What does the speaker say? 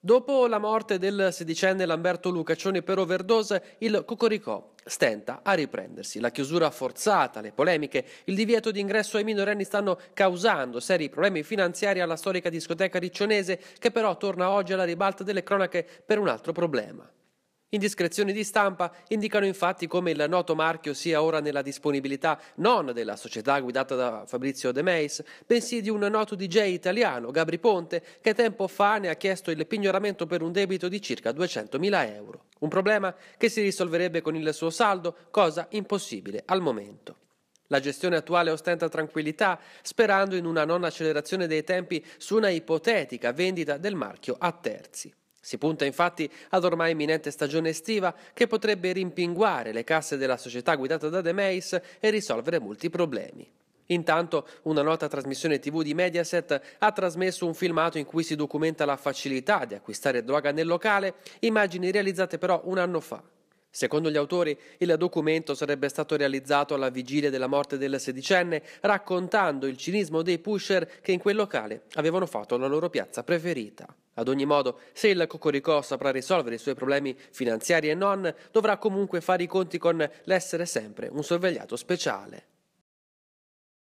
Dopo la morte del sedicenne Lamberto Lucaccioni per overdose, il Cocoricò stenta a riprendersi. La chiusura forzata, le polemiche, il divieto di ingresso ai minorenni stanno causando seri problemi finanziari alla storica discoteca riccionese che però torna oggi alla ribalta delle cronache per un altro problema. Indiscrezioni di stampa indicano infatti come il noto marchio sia ora nella disponibilità non della società guidata da Fabrizio De Meis, bensì di un noto DJ italiano, Gabri Ponte, che tempo fa ne ha chiesto il pignoramento per un debito di circa 200.000 euro. Un problema che si risolverebbe con il suo saldo, cosa impossibile al momento. La gestione attuale ostenta tranquillità, sperando in una non accelerazione dei tempi su una ipotetica vendita del marchio a terzi. Si punta infatti ad ormai imminente stagione estiva che potrebbe rimpinguare le casse della società guidata da De Meis e risolvere molti problemi. Intanto una nota trasmissione tv di Mediaset ha trasmesso un filmato in cui si documenta la facilità di acquistare droga nel locale, immagini realizzate però un anno fa. Secondo gli autori, il documento sarebbe stato realizzato alla vigilia della morte del sedicenne, raccontando il cinismo dei pusher che in quel locale avevano fatto la loro piazza preferita. Ad ogni modo, se il Cocoricò saprà risolvere i suoi problemi finanziari e non, dovrà comunque fare i conti con l'essere sempre un sorvegliato speciale.